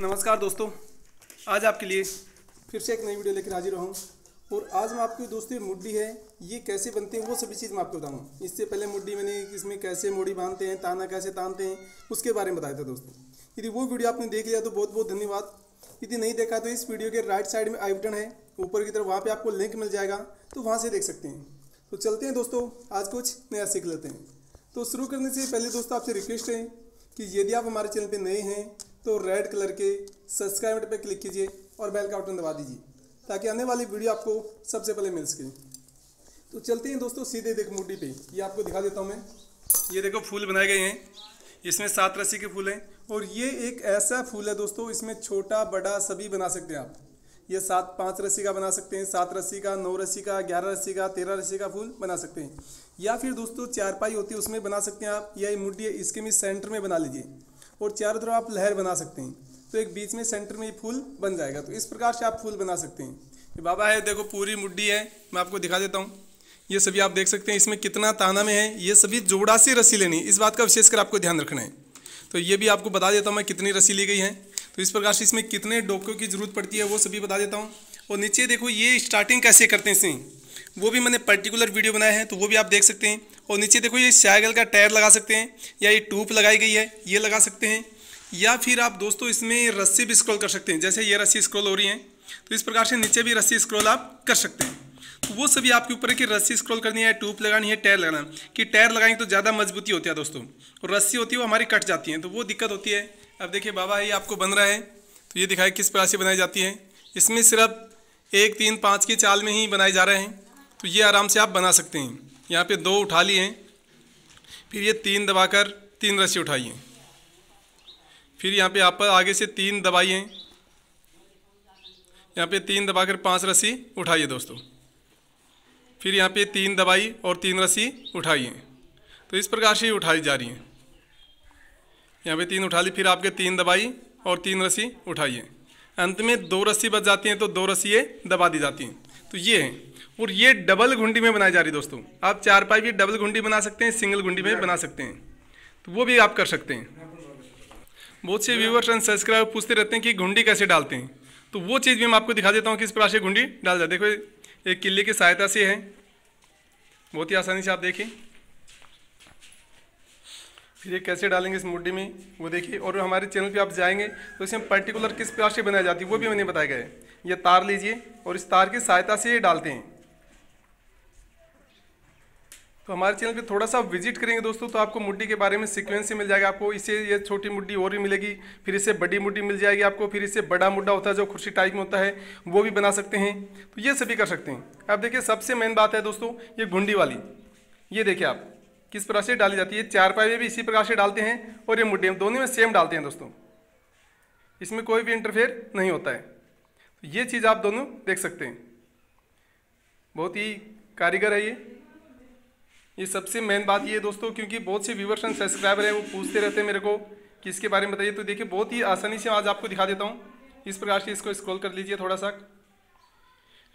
नमस्कार दोस्तों आज आपके लिए फिर से एक नई वीडियो लेकर हाजिर हूँ और आज मैं आपको दोस्तों मुड्डी है ये कैसे बनते हैं वो सभी चीज़ मैं आपको बताऊँ इससे पहले मुड्डी मैंने इसमें कैसे मोड़ी बांधते हैं ताना कैसे तानते हैं उसके बारे में बताया था दोस्तों यदि वो वीडियो आपने देख लिया तो बहुत बहुत धन्यवाद यदि नहीं देखा तो इस वीडियो के राइट साइड में आई बटन है ऊपर की तरफ वहाँ पर आपको लिंक मिल जाएगा तो वहाँ से देख सकते हैं तो चलते हैं दोस्तों आज कुछ नया सीख लेते हैं तो शुरू करने से पहले दोस्तों आपसे रिक्वेस्ट है कि यदि आप हमारे चैनल पे नए हैं तो रेड कलर के सब्सक्राइब बटन पर क्लिक कीजिए और बेल का बटन दबा दीजिए ताकि आने वाली वीडियो आपको सबसे पहले मिल सके तो चलते हैं दोस्तों सीधे देख मूटी पे ये आपको दिखा देता हूँ मैं ये देखो फूल बनाए गए हैं इसमें सात रस्सी के फूल हैं और ये एक ऐसा फूल है दोस्तों इसमें छोटा बड़ा सभी बना सकते हैं आप ये सात पाँच रस्सी का बना सकते हैं सात रस्सी का नौ रस्सी का ग्यारह रस्सी का तेरह रस्सी का फूल बना सकते हैं या फिर दोस्तों चारपाई होती है उसमें बना सकते हैं आप या मुड्डी इसके में सेंटर में बना लीजिए और चारों तरफ आप लहर बना सकते हैं तो एक बीच में सेंटर में ये फूल बन जाएगा तो इस प्रकार से आप फूल बना सकते हैं ये बाबा है देखो पूरी मुड्डी है मैं आपको दिखा देता हूँ ये सभी आप देख सकते हैं इसमें कितना ताना में है ये सभी जोड़ा से रस्सी लेनी इस बात का विशेषकर आपको ध्यान रखना है तो ये भी आपको बता देता हूँ मैं कितनी रस्सी ली गई है तो इस प्रकार से इसमें कितने डोकों की ज़रूरत पड़ती है वो सभी बता देता हूँ और नीचे देखो ये स्टार्टिंग कैसे करते हैं इसे वो भी मैंने पर्टिकुलर वीडियो बनाया है तो वो भी आप देख सकते हैं और नीचे देखो ये साइकिल का टायर लगा सकते हैं या ये टूप लगाई गई है ये लगा सकते हैं या फिर आप दोस्तों इसमें रस्सी भी स्क्रॉल कर सकते हैं जैसे ये रस्सी स्क्रॉल हो रही है तो इस प्रकार से नीचे भी रस्सी स्क्रॉल आप कर सकते हैं तो वो सभी आपके ऊपर है कि रस्सी स्क्रॉल करनी है टूप लगानी है टायर लगाना कि टायर लगाएंगे तो ज़्यादा मजबूती होती है दोस्तों और रस्सी होती है वो हमारी कट जाती है तो वो दिक्कत होती है अब देखिए बाबा ये आपको बन रहा है तो ये दिखाए किस प्रकार से बनाई जाती है इसमें सिर्फ एक तीन पाँच की चाल में ही बनाए जा रहे हैं तो ये आराम से आप बना सकते हैं यहाँ पे दो उठा लिए फिर ये तीन दबाकर तीन रस्सी उठाइए फिर यहाँ पे आप आगे से तीन दबाइए यहाँ पे तीन दबाकर पांच रस्सी उठाइए दोस्तों फिर यहाँ पे तीन दबाई और तीन रस्सी उठाइए तो इस प्रकार से उठाई जा रही है यहाँ पे तीन उठा ली फिर आपके तीन दबाई और तीन रस्सी उठाइए अंत में दो रस्सी बच जाती हैं तो दो रस्सी दबा दी जाती हैं तो ये है और ये डबल घुंडी में बनाई जा रही है दोस्तों आप चार पाई भी डबल घुंडी बना सकते हैं सिंगल घुंडी में बना सकते हैं तो वो भी आप कर सकते हैं बहुत से व्यूवर्स एंड सब्सक्राइबर पूछते रहते हैं कि घुंडी कैसे डालते हैं तो वो चीज़ भी मैं आपको दिखा देता हूँ कि इस प्रकार से घुंडी डाल जाए देखो एक किले की सहायता से है बहुत ही आसानी से आप देखें फिर ये कैसे डालेंगे इस मुड्डी में वो देखिए और हमारे चैनल पे आप जाएंगे तो इसमें पर्टिकुलर किस प्रकार से बनाई जाती है वो भी मैंने बताया गया है ये तार लीजिए और इस तार की सहायता से ये डालते हैं तो हमारे चैनल पे थोड़ा सा विजिट करेंगे दोस्तों तो आपको मुड्डी के बारे में सिक्वेंस मिल जाएगा आपको इससे ये छोटी मुड्डी और भी मिलेगी फिर इससे बड़ी मुड्डी मिल जाएगी आपको फिर इससे बड़ा मुड्डा होता है जो खुर्सी टाइप में होता है वो भी बना सकते हैं तो ये सभी कर सकते हैं अब देखिए सबसे मेन बात है दोस्तों ये घुंडी वाली ये देखिए आप किस प्रकार से डाली जाती है चार में भी इसी प्रकार से डालते हैं और ये मुड्ढे दोनों में सेम डालते हैं दोस्तों इसमें कोई भी इंटरफेयर नहीं होता है तो ये चीज़ आप दोनों देख सकते हैं बहुत ही कारीगर है ये ये सबसे मेन बात ये दोस्तों क्योंकि बहुत से व्यूवर्स एंड सब्सक्राइबर हैं वो पूछते रहते हैं मेरे को कि इसके बारे में बताइए तो देखिए बहुत ही आसानी से आज आपको दिखा देता हूँ इस प्रकार से इसको स्क्रॉल कर लीजिए थोड़ा सा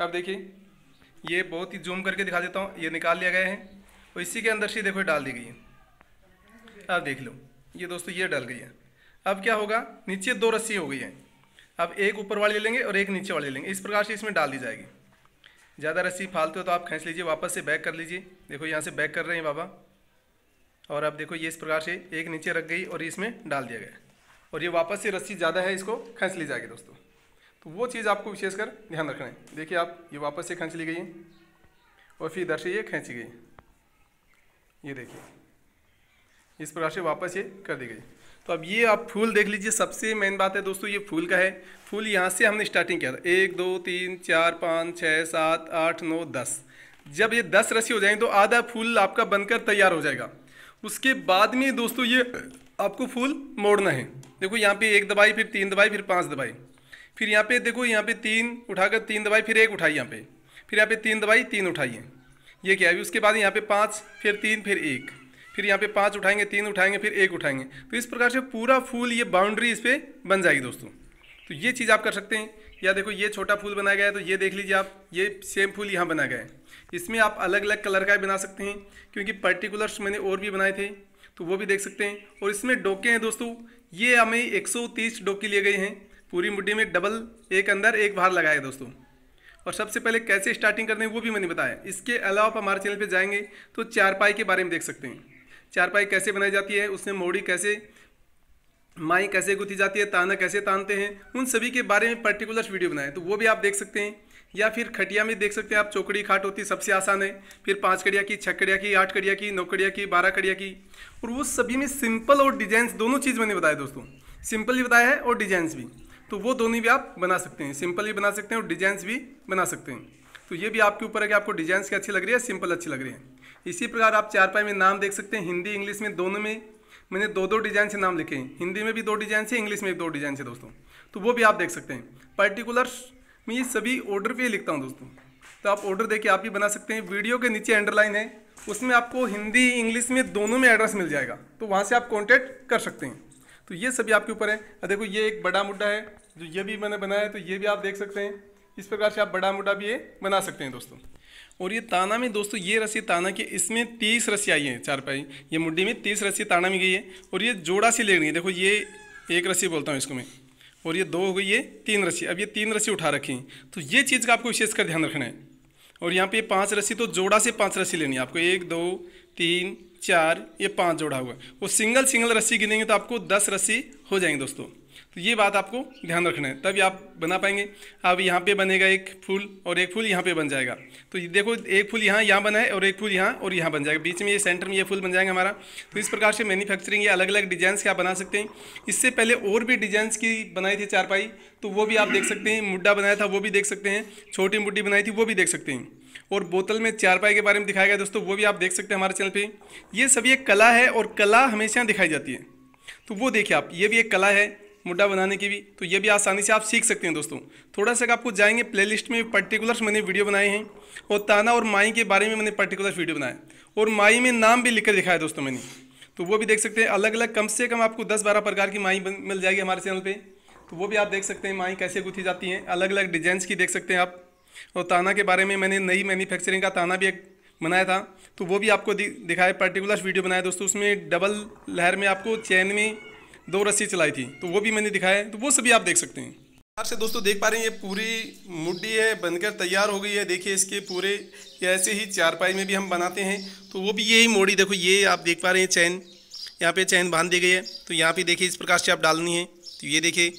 आप देखिए ये बहुत ही जूम करके दिखा देता हूँ ये निकाल लिया गया है तो इसी के अंदर से देखो डाल दी गई है अब देख लो ये दोस्तों ये डाल गई है अब क्या होगा नीचे दो रस्सी हो गई है अब एक ऊपर वाली ले लेंगे और एक नीचे वाली ले लेंगे इस प्रकार से इसमें डाल दी जाएगी ज़्यादा रस्सी फालते हो तो आप खींच लीजिए वापस से बैक कर लीजिए देखो यहाँ से बैक कर रहे हैं बाबा और अब देखो ये इस प्रकार से एक नीचे रख गई और इसमें डाल दिया गया और ये वापस से रस्सी ज़्यादा है इसको खींच ली जाएगी दोस्तों तो वो चीज़ आपको विशेषकर ध्यान रखना है देखिए आप ये वापस से खींच ली गई है और फिर इधर से ये खींची गई ये देखिए इस प्रकार से वापस ये कर दी गई तो अब ये आप फूल देख लीजिए सबसे मेन बात है दोस्तों ये फूल का है फूल यहाँ से हमने स्टार्टिंग किया था एक दो तीन चार पाँच छः सात आठ नौ दस जब ये दस रस्सी हो जाएंगे तो आधा फूल आपका बनकर तैयार हो जाएगा उसके बाद में दोस्तों ये आपको फूल मोड़ना है देखो यहाँ पे एक दवाई फिर तीन दवाई फिर पाँच दवाई फिर यहाँ पे देखो यहाँ पे तीन उठाकर तीन दवाई फिर एक उठाई यहाँ पे फिर यहाँ पे तीन दवाई तीन उठाइए ये क्या अभी उसके बाद यहाँ पे पाँच फिर तीन फिर एक फिर यहाँ पे पाँच उठाएंगे तीन उठाएंगे फिर एक उठाएंगे तो इस प्रकार से पूरा फूल ये बाउंड्री इस पर बन जाएगी दोस्तों तो ये चीज़ आप कर सकते हैं या देखो ये छोटा फूल बनाया गया है तो ये देख लीजिए आप ये सेम फूल यहाँ बनाया गया है इसमें आप अलग अलग कलर का भी बना सकते हैं क्योंकि पर्टिकुलर्स मैंने और भी बनाए थे तो वो भी देख सकते हैं और इसमें डोके हैं दोस्तों ये हमें 130 डोके लिए गए हैं पूरी मुड्डी में डबल एक अंदर एक बाहर लगाए दोस्तों और सबसे पहले कैसे स्टार्टिंग करते हैं वो भी मैंने बताया इसके अलावा आप हमारे चैनल पर जाएंगे तो चारपाई के बारे में देख सकते हैं चारपाई कैसे बनाई जाती है उसमें मोड़ी कैसे माई कैसे गुथी जाती है ताना कैसे तानते हैं उन सभी के बारे में पर्टिकुलर वीडियो बनाए तो वो भी आप देख सकते हैं या फिर खटिया में देख सकते हैं आप चौकड़ी खाट होती सबसे आसान है फिर पाँच कड़िया की छः कड़िया की आठ कड़िया की नौ कड़िया की बारह कड़िया की और वो सभी में सिंपल और डिजाइंस दोनों चीज़ मैंने बताया दोस्तों सिंपल भी बताया है और डिजाइंस भी तो वो दोनों भी आप बना सकते हैं सिंपल भी बना सकते हैं और डिजाइंस भी बना सकते हैं तो ये भी आपके ऊपर है कि आपको डिजाइंस की अच्छी लग रही है सिंपल अच्छी लग रही है इसी प्रकार आप चारपाई में नाम देख सकते हैं हिंदी इंग्लिश में दोनों में मैंने दो दो डिजाइन से नाम लिखे हैं हिंदी में भी दो डिजाइन है इंग्लिश में भी दो डिजाइन है दोस्तों तो वो भी आप देख सकते हैं पर्टिकुलर मैं ये सभी ऑर्डर पर लिखता हूँ दोस्तों तो आप ऑर्डर देके आप भी बना सकते हैं वीडियो के नीचे अंडरलाइन है उसमें आपको हिंदी इंग्लिश में दोनों में एड्रेस मिल जाएगा तो वहाँ से आप कॉन्टैक्ट कर सकते हैं तो ये सभी आपके ऊपर है देखो ये एक बड़ा मुड्डा है जो ये भी मैंने बनाया है तो ये भी आप देख सकते हैं इस प्रकार से आप बड़ा मुड्डा भी ये बना सकते हैं दोस्तों और ये ताना में दोस्तों ये रस्सी ताना की इसमें तीस रस्सी आई है चार पाई ये मुड्डी में तीस रस्सी ताना में गई है और ये जोड़ा सी लेनी है देखो ये एक रस्सी बोलता हूँ इसको मैं और ये दो हो गई ये तीन रस्सी अब ये तीन रस्सी उठा रखी तो ये चीज़ का आपको विशेषकर ध्यान रखना है और यहाँ पे पांच रस्सी तो जोड़ा से पांच रस्सी लेनी है आपको एक दो तीन चार ये पाँच जोड़ा हुआ है वो सिंगल सिंगल रस्सी गिनेंगे तो आपको दस रस्सी हो जाएंगे दोस्तों तो ये बात आपको ध्यान रखना है तभी आप बना पाएंगे अब यहाँ पे बनेगा एक फूल और एक फूल यहाँ पे बन जाएगा तो देखो एक फूल यहाँ यहाँ बना है और एक फूल यहाँ और यहाँ बन जाएगा बीच में ये सेंटर में ये फूल बन जाएगा हमारा तो इस प्रकार से मैन्युफैक्चरिंग ये अलग अलग डिजाइन्स के आप बना सकते हैं इससे पहले और भी डिजाइन्स की बनाई थी चारपाई तो वो भी आप देख सकते हैं मुड्डा बनाया था वो भी देख सकते हैं छोटी मुड्डी बनाई थी वो भी देख सकते हैं और बोतल में चारपाई के बारे में दिखाया गया दोस्तों वो भी आप देख सकते हैं हमारे चैनल पर ये सभी एक कला है और कला हमेशा दिखाई जाती है तो वो देखिए आप ये भी एक कला है मुड्डा बनाने की भी तो ये भी आसानी से आप सीख सकते हैं दोस्तों थोड़ा सा आपको जाएंगे प्लेलिस्ट में पर्टिकुलर्स मैंने वीडियो बनाए हैं और ताना और माई के बारे में मैंने पर्टिकुलर वीडियो बनाया और माई में नाम भी लिख कर दिखाया दोस्तों मैंने तो वो भी देख सकते हैं अलग अलग कम से कम आपको दस बारह प्रकार की माई मिल जाएगी हमारे चैनल पर तो वो भी आप देख सकते हैं माई कैसे गुथी जाती हैं अलग अलग डिजाइन की देख सकते हैं आप और ताना के बारे में मैंने नई मैन्युफैक्चरिंग का ताना भी एक बनाया था तो वो भी आपको दिखाया पर्टिकुलर वीडियो बनाया दोस्तों उसमें डबल लहर में आपको चैन में दो रस्सी चलाई थी तो वो भी मैंने दिखाया तो वो सभी आप देख सकते हैं से दोस्तों देख पा रहे हैं ये पूरी मुड्डी है बनकर तैयार हो गई है देखिए इसके पूरे ऐसे ही चारपाई में भी हम बनाते हैं तो वो भी यही मोड़ी देखो ये आप देख पा रहे हैं चैन यहाँ पे चैन बांध दी गई है तो यहाँ पे देखिए इस प्रकार से आप डालनी है तो ये देखिए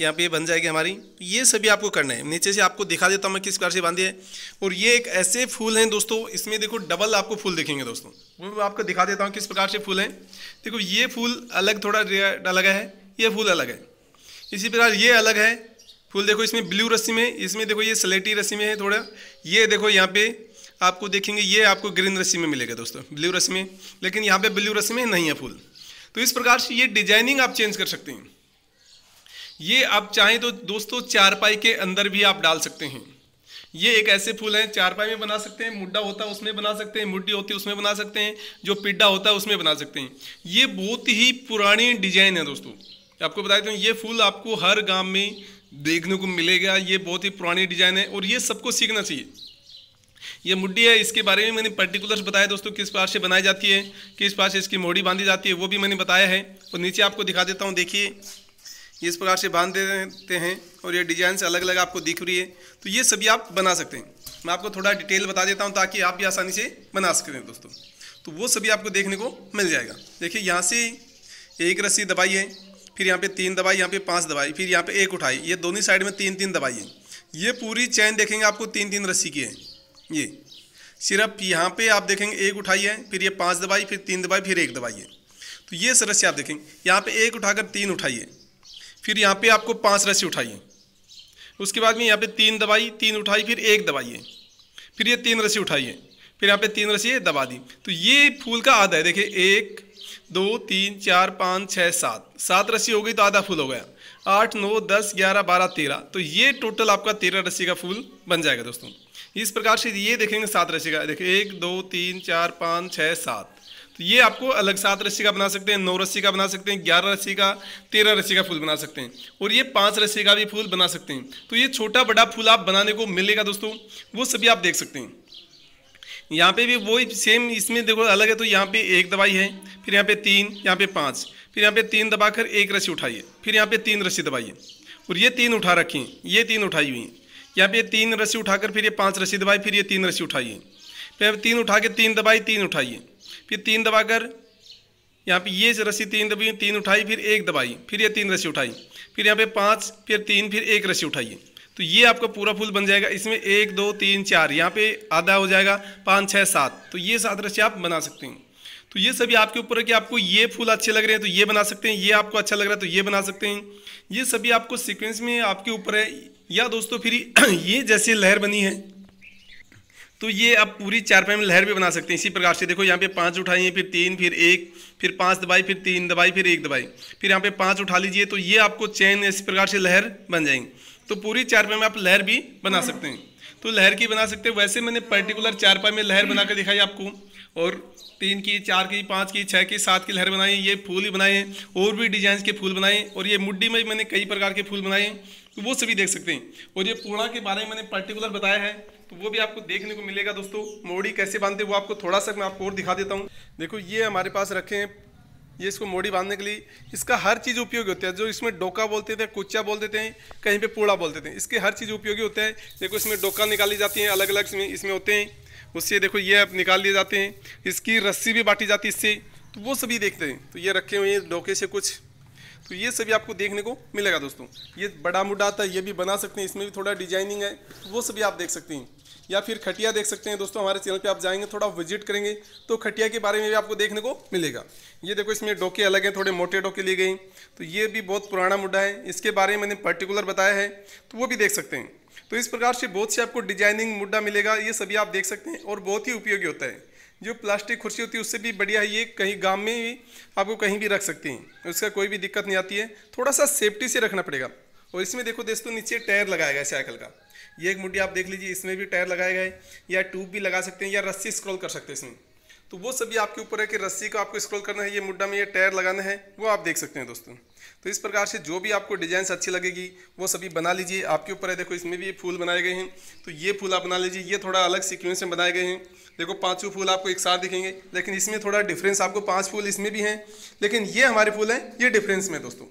यहाँ पे ये बन जाएगी हमारी तो ये सभी आपको करना है नीचे से आपको दिखा देता हूँ मैं किस प्रकार से बांधी है और ये एक ऐसे फूल हैं दोस्तों इसमें देखो डबल आपको फूल दिखेंगे दोस्तों वो मैं आपको दिखा देता हूँ किस प्रकार से फूल हैं देखो ये फूल अलग थोड़ा अलग है ये फूल अलग है इसी प्रकार ये अलग है फूल देखो इसमें ब्लू रस्सी में इसमें देखो ये स्लेटी रस्सी में है थोड़ा ये देखो यहाँ पे आपको देखेंगे ये आपको ग्रीन रस्सी में मिलेगा दोस्तों ब्लू रस्सी में लेकिन यहाँ पे ब्लू रस्सी में नहीं है फूल तो इस प्रकार से ये डिजाइनिंग आप चेंज कर सकते हैं ये आप चाहें तो दोस्तों चारपाई के अंदर भी आप डाल सकते हैं ये एक ऐसे फूल हैं चारपाई में बना सकते हैं मुड्डा होता है उसमें बना सकते हैं मुड्डी होती है उसमें बना सकते हैं जो पिड्डा होता है उसमें बना सकते हैं ये बहुत ही पुरानी डिजाइन है दोस्तों आपको बता देता हूँ ये फूल आपको हर गांव में देखने को मिलेगा ये बहुत ही पुरानी डिजाइन है और ये सबको सीखना चाहिए ये मुड्डी है इसके बारे में मैंने पर्टिकुलर्स बताया दोस्तों किस प्रकार से बनाई जाती है किस प्रकार से इसकी मोड़ी बांधी जाती है वो भी मैंने बताया है और नीचे आपको दिखा देता हूँ देखिए ये इस प्रकार से बांध देते हैं और ये डिजाइन से अलग अलग आपको दिख रही है तो ये सभी आप बना सकते हैं मैं आपको थोड़ा डिटेल बता देता हूँ ताकि आप भी आसानी से बना सकते हैं दोस्तों तो वो सभी आपको देखने को मिल जाएगा देखिए यहाँ से एक रस्सी दबाई है फिर यहाँ पे तीन दबाई यहाँ पे पांच दबाई फिर यहाँ पे एक उठाई ये दोनों साइड में तीन तीन दबाई है ये पूरी चैन देखेंगे आपको तीन तीन रस्सी की है ये सिर्फ यहाँ पे आप देखेंगे एक उठाई है फिर ये पांच दबाई फिर तीन दबाई फिर एक दबाई है तो ये रस्सी आप देखेंगे यहाँ पे एक उठाकर तीन उठाइए फिर यहाँ पे आपको पांच रस्सी उठाइए उसके बाद में यहाँ पे तीन दबाई तीन उठाई फिर एक दबाइए फिर ये तीन रस्सी उठाइए फिर यहाँ पे तीन रस्सी दबा दी तो ये फूल का आधा है देखिए एक दो तीन चार पाँच छः सात सात रस्सी हो गई तो आधा फूल हो गया आठ नौ दस ग्यारह बारह तेरह तो ये टोटल आपका तेरह रस्सी का फूल बन जाएगा दोस्तों इस प्रकार से ये देखेंगे सात रस्सी का देखिए एक दो तीन चार पाँच छः सात तो ये आपको अलग सात रस्सी का बना सकते हैं नौ रस्सी का बना सकते हैं ग्यारह रस्सी का तेरह रस्सी का फूल बना सकते हैं और ये पाँच रस्सी का भी फूल बना सकते हैं तो ये छोटा बड़ा फूल आप बनाने को मिलेगा दोस्तों वो सभी आप देख सकते हैं यहाँ पे भी वही सेम इसमें देखो अलग है तो यहाँ पे एक दवाई है फिर यहाँ पे तीन यहाँ पे पाँच फिर यहाँ पे तीन दबाकर एक रस्सी उठाइए फिर यहाँ पे तीन रस्सी दबाइए और ये तीन उठा रखी हैं ये तीन उठाई हुई हैं यहाँ पे तीन रस्सी उठाकर फिर ये पाँच रस्सी दबाई फिर ये तीन रस्सी उठाइए फिर तीन उठा के तीन दबाई तीन उठाइए फिर तीन दबाकर यहाँ पे ये रस्सी तीन दबी तीन उठाई फिर एक दबाई फिर ये तीन रस्सी उठाई फिर यहाँ पे पाँच फिर तीन फिर एक रस्सी उठाइए तो ये आपका पूरा फूल बन जाएगा इसमें एक दो तीन चार यहाँ पे आधा हो जाएगा पाँच छः सात तो ये सात रस्सी आप बना सकते हैं तो ये सभी आपके ऊपर है कि आपको ये फूल अच्छे लग रहे हैं तो ये बना सकते हैं ये आपको अच्छा लग रहा है तो ये बना सकते हैं ये सभी आपको सिक्वेंस में आपके ऊपर है या दोस्तों फिर ये जैसे लहर बनी है तो ये आप पूरी चार पाई में लहर भी बना सकते हैं इसी प्रकार से देखो यहाँ पे पाँच उठाई फिर तीन फिर एक फिर पाँच दबाई फिर तीन दबाई फिर एक दबाई फिर यहाँ पे पाँच उठा लीजिए तो ये आपको चैन इस प्रकार से लहर बन जाएंगे तो पूरी चार पाई में आप लहर भी बना सकते हैं तो लहर की बना सकते हैं वैसे मैंने पर्टिकुलर चारपाई में लहर बनाकर दिखाई आपको और तीन की चार की पाँच की छः की सात की लहर बनाई ये फूल ही बनाए और भी डिजाइन के फूल बनाए और ये मुड्डी में मैंने कई प्रकार के फूल बनाए तो वो सभी देख सकते हैं और ये पूर्णा के बारे में मैंने पर्टिकुलर बताया है तो वो भी आपको देखने को मिलेगा दोस्तों मोड़ी कैसे बांधते वो आपको थोड़ा सा मैं आपको और दिखा देता हूँ देखो ये हमारे पास रखे हैं ये इसको मोड़ी बांधने के लिए इसका हर चीज़ उपयोगी होता है जो इसमें डोका बोलते थे कुचा बोल देते हैं कहीं पे पूड़ा बोल देते हैं इसके हर चीज़ उपयोगी होता है देखो इसमें डोका निकाली जाती है अलग अलग इसमें इसमें होते हैं उससे देखो ये अब निकाल लिए जाते हैं इसकी रस्सी भी बांटी जाती है इससे तो वो सभी देखते हैं तो ये रखे हुए हैं डोके से कुछ तो ये सभी आपको देखने को मिलेगा दोस्तों ये बड़ा मुडा आता है ये भी बना सकते हैं इसमें भी थोड़ा डिजाइनिंग है वो सभी आप देख सकते हैं या फिर खटिया देख सकते हैं दोस्तों हमारे चैनल पे आप जाएंगे थोड़ा विजिट करेंगे तो खटिया के बारे में भी आपको देखने को मिलेगा ये देखो इसमें डोके अलग हैं थोड़े मोटे डोके लिए गए तो ये भी बहुत पुराना मुद्दा है इसके बारे में मैंने पर्टिकुलर बताया है तो वो भी देख सकते हैं तो इस प्रकार से बहुत से आपको डिजाइनिंग मुद्दा मिलेगा ये सभी आप देख सकते हैं और बहुत ही उपयोगी होता है जो प्लास्टिक कुर्सी होती है उससे भी बढ़िया है ये कहीं गांव में ही आपको कहीं भी रख सकते हैं उसका तो कोई भी दिक्कत नहीं आती है थोड़ा सा सेफ्टी से रखना पड़ेगा और इसमें देखो दोस्तों नीचे टायर लगाया गया साइकिल का ये एक मुट्ठी आप देख लीजिए इसमें भी टायर लगाए गए या ट्यूब भी लगा सकते हैं या रस्सी स्क्रॉल कर सकते हैं इसमें तो वो सभी आपके ऊपर है कि रस्सी को आपको स्क्रॉल करना है ये मुड्डा में ये टायर लगाना है वो आप देख सकते हैं दोस्तों तो इस प्रकार से जो भी आपको डिजाइन अच्छी लगेगी वो सभी बना लीजिए आपके ऊपर है देखो इसमें भी ये फूल बनाए गए हैं तो ये फूल आप बना लीजिए ये थोड़ा अलग सिक्वेंस में बनाए गए हैं देखो पाँचों फूल आपको एक साथ दिखेंगे लेकिन इसमें थोड़ा डिफरेंस आपको पाँच फूल इसमें भी हैं लेकिन ये हमारे फूल हैं ये डिफरेंस में दोस्तों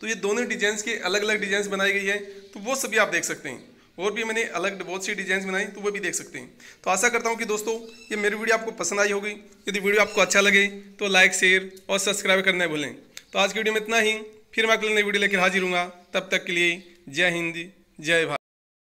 तो ये दोनों डिजाइंस के अलग अलग डिजाइंस बनाई गई है तो वो सभी आप देख सकते हैं और भी मैंने अलग बहुत सी डिजाइन बनाई तो वो भी देख सकते हैं तो आशा करता हूँ कि दोस्तों ये मेरी वीडियो आपको पसंद आई होगी यदि वीडियो आपको अच्छा लगे तो लाइक शेयर और सब्सक्राइब करना भूलें तो आज की वीडियो में इतना ही फिर मैं अगले नई वीडियो लेकर हाजिर हूँ तब तक के लिए जय हिंद जय भारत